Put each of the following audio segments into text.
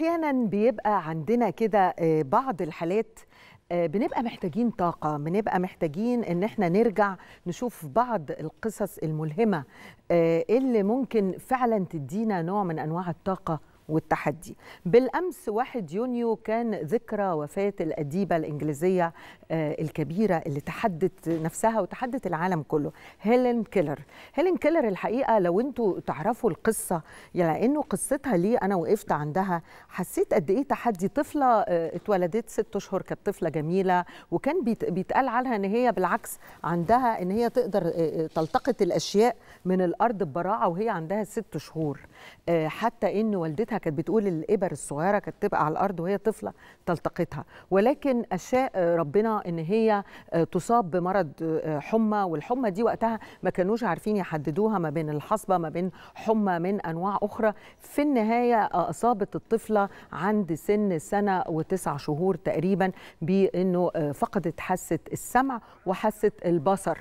احيانا بيبقى عندنا كده آه، بعض الحالات آه، بنبقى محتاجين طاقة بنبقى محتاجين ان احنا نرجع نشوف بعض القصص الملهمة آه، اللي ممكن فعلا تدينا نوع من انواع الطاقة والتحدي بالأمس 1 يونيو كان ذكرى وفاة الأديبة الإنجليزية آه، الكبيرة اللي تحدت نفسها وتحدت العالم كله هيلين كيلر هيلين كيلر الحقيقة لو أنتوا تعرفوا القصة يعني إنه قصتها ليه أنا وقفت عندها حسيت قد إيه تحدي طفلة آه، اتولدت ست أشهر كانت طفلة جميلة وكان بيتقال عنها إن هي بالعكس عندها إن هي تقدر آه، تلتقط الأشياء من الأرض ببراعة وهي عندها ست شهور حتى إن والدتها كانت بتقول الإبر الصغيرة كانت تبقى على الأرض وهي طفلة تلتقطها ولكن أشاء ربنا إن هي آه، تصاب بمرض آه، حمى والحمى دي وقتها ما كانوش عارفين يحددوها ما بين الحصبة ما بين حمى من أنواع أخرى في النهاية آه، أصابت الطفلة عند سن سنة وتسع شهور تقريبا بأنه فقدت حاسة السمع وحاسة البصر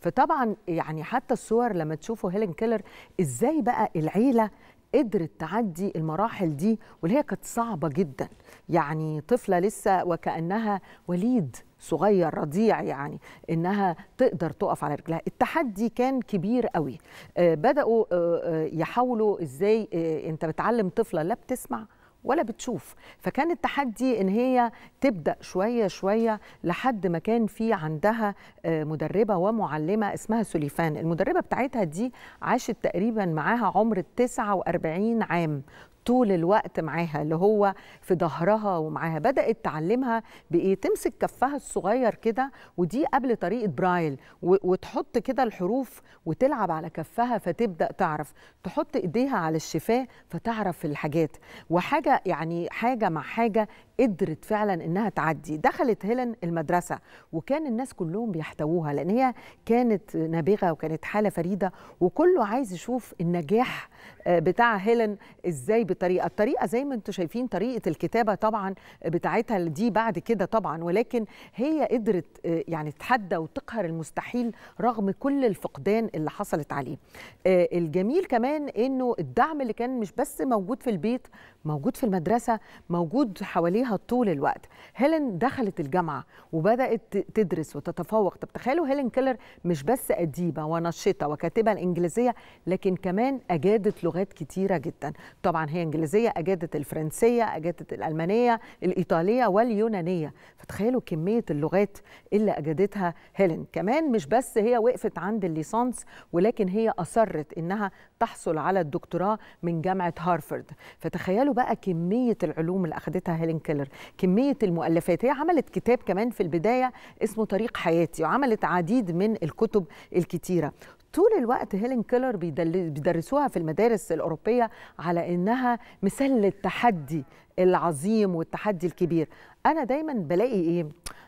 فطبعا يعني حتى الصور لما تشوفوا هيلين كيلر ازاي بقى العيله قدرت تعدي المراحل دي واللي هي كانت صعبة جدا يعني طفلة لسه وكأنها وليد صغير رضيع يعني انها تقدر تقف على رجلها التحدي كان كبير قوي آه، بداوا آه، آه، يحاولوا ازاي انت بتعلم طفله لا بتسمع ولا بتشوف فكان التحدي ان هي تبدا شويه شويه لحد ما كان في عندها آه، مدربه ومعلمه اسمها سوليفان المدربه بتاعتها دي عاشت تقريبا معاها عمر 49 عام طول الوقت معاها اللي هو في ظهرها ومعاها بدات تعلمها بايه تمسك كفها الصغير كده ودي قبل طريقه برايل وتحط كده الحروف وتلعب على كفها فتبدا تعرف تحط ايديها على الشفاه فتعرف الحاجات وحاجه يعني حاجه مع حاجه قدرت فعلا انها تعدي دخلت هيلين المدرسه وكان الناس كلهم بيحتووها لان هي كانت نابغه وكانت حاله فريده وكله عايز يشوف النجاح آه، بتاع هيلين ازاي بت الطريقه الطريقه زي ما انتم شايفين طريقه الكتابه طبعا بتاعتها دي بعد كده طبعا ولكن هي قدرت آه، يعني تحدى وتقهر المستحيل رغم كل الفقدان اللي حصلت عليه آه، الجميل كمان انه الدعم اللي كان مش بس موجود في البيت موجود في المدرسه موجود حواليها طول الوقت هيلين دخلت الجامعه وبدات تدرس وتتفوق طب تخيلوا هيلين كيلر مش بس اديبه ونشطه وكاتبه الانجليزيه لكن كمان اجادت لغات كتيره جدا طبعا هي الانجليزيه اجادت الفرنسيه اجادت الالمانيه الايطاليه واليونانيه فتخيلوا كميه اللغات اللي اجادتها هيلين كمان مش بس هي وقفت عند الليسانس ولكن هي اصرت انها تحصل على الدكتوراه من جامعه هارفرد فتخيلوا بقى كميه العلوم اللي اخذتها هيلين كيلر كميه المؤلفات هي عملت كتاب كمان في البدايه اسمه طريق حياتي وعملت عديد من الكتب الكتيره طول الوقت هيلين كيلر بيدرسوها في المدارس الاوروبيه على انها مثال للتحدي العظيم والتحدي الكبير انا دايما بلاقي ايه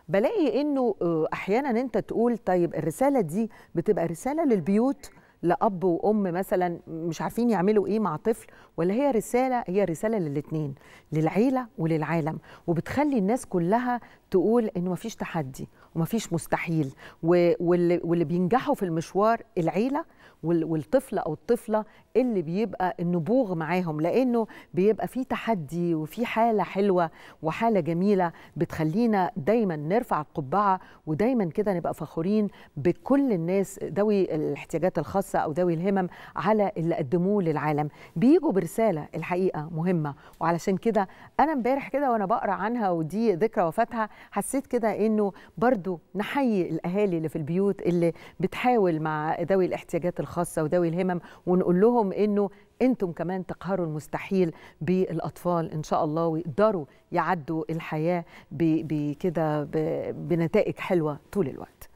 بلاقي انه آه، احيانا انت تقول طيب الرساله دي بتبقى رساله للبيوت لاب وام مثلا مش عارفين يعملوا ايه مع طفل ولا هي رساله هي رساله للاثنين للعيله وللعالم وبتخلي الناس كلها تقول انه مفيش تحدي ومفيش مستحيل واللي, واللي بينجحوا في المشوار العيله والطفل او الطفله اللي بيبقى النبوغ معاهم لانه بيبقى في تحدي وفي حاله حلوه وحاله جميله بتخلينا دايما نرفع القبعه ودايما كده نبقى فخورين بكل الناس ذوي الاحتياجات الخاصه او ذوي الهمم على اللي قدموه للعالم بيجوا برساله الحقيقه مهمه وعلشان كده انا امبارح كده وانا بقرا عنها ودي ذكرى وفاتها حسيت كده انه برضو نحيي الاهالي اللي في البيوت اللي بتحاول مع ذوي الاحتياجات الخاصه وذوي الهمم ونقول لهم انه انتم كمان تقهروا المستحيل بالاطفال ان شاء الله ويقدروا يعدوا الحياه بكده بنتائج حلوه طول الوقت